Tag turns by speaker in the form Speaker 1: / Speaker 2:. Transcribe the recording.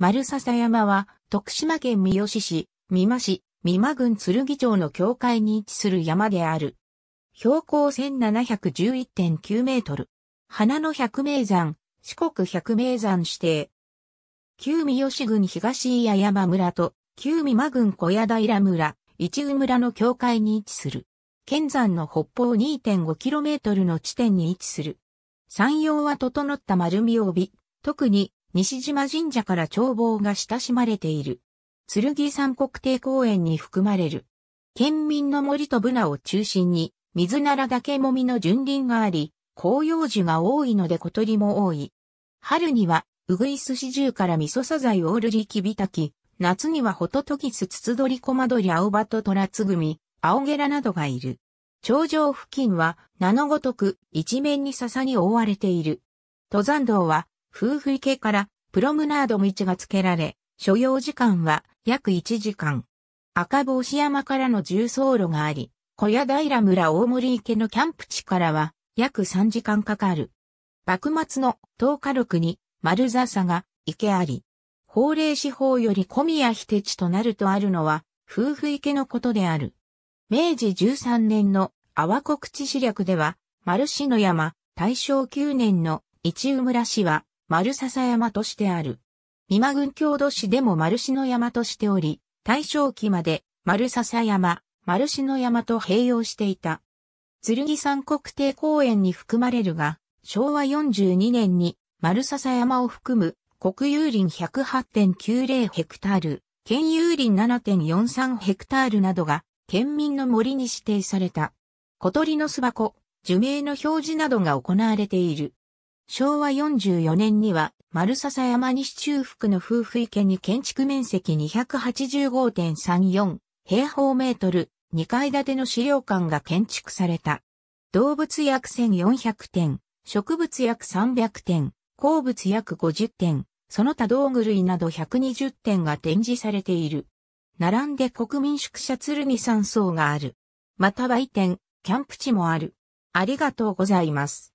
Speaker 1: 丸笹山は、徳島県三好市、三馬市、三馬郡鶴木町の境界に位置する山である。標高1711.9メートル。花の百名山、四国百名山指定。旧三好郡東家山村と、旧三馬郡小屋平村、一宇村の境界に位置する。県山の北方2 5トルの地点に位置する。山陽は整った丸みを帯び、特に西島神社から眺望が親しまれている。剣山国定公園に含まれる。県民の森とブナを中心に、水なら崖もみの純林があり、紅葉樹が多いので小鳥も多い。春には、うぐいすしジから味噌サザイオールリキビタキ、夏にはホトトギスツツドリコマドリアオバトトラツグミ、青ゲラなどがいる。頂上付近は名のごとく一面に笹に覆われている。登山道は夫婦池からプロムナード道が付けられ、所要時間は約1時間。赤帽子山からの重走路があり、小屋平村大森池のキャンプ地からは約3時間かかる。幕末の東火録に丸笹が池あり、法令司法より小宮秀地となるとあるのは夫婦池のことである。明治13年の阿波国地史略では丸市の山、大正9年の一宇村市は丸笹山としてある。美馬郡郷土市でも丸篠山としており、大正期まで丸笹山、丸篠山と併用していた。剣山国定公園に含まれるが、昭和42年に丸笹山を含む国有林108.90ヘクタール、県有林7.43ヘクタールなどが県民の森に指定された。小鳥の巣箱、樹名の表示などが行われている。昭和44年には、丸笹山西中腹の夫婦池に建築面積285.34平方メートル、2階建ての資料館が建築された。動物約1400点、植物約300点、鉱物約50点、その他道具類など120点が展示されている。並んで国民宿舎鶴見山荘がある。また売店、キャンプ地もある。ありがとうございます。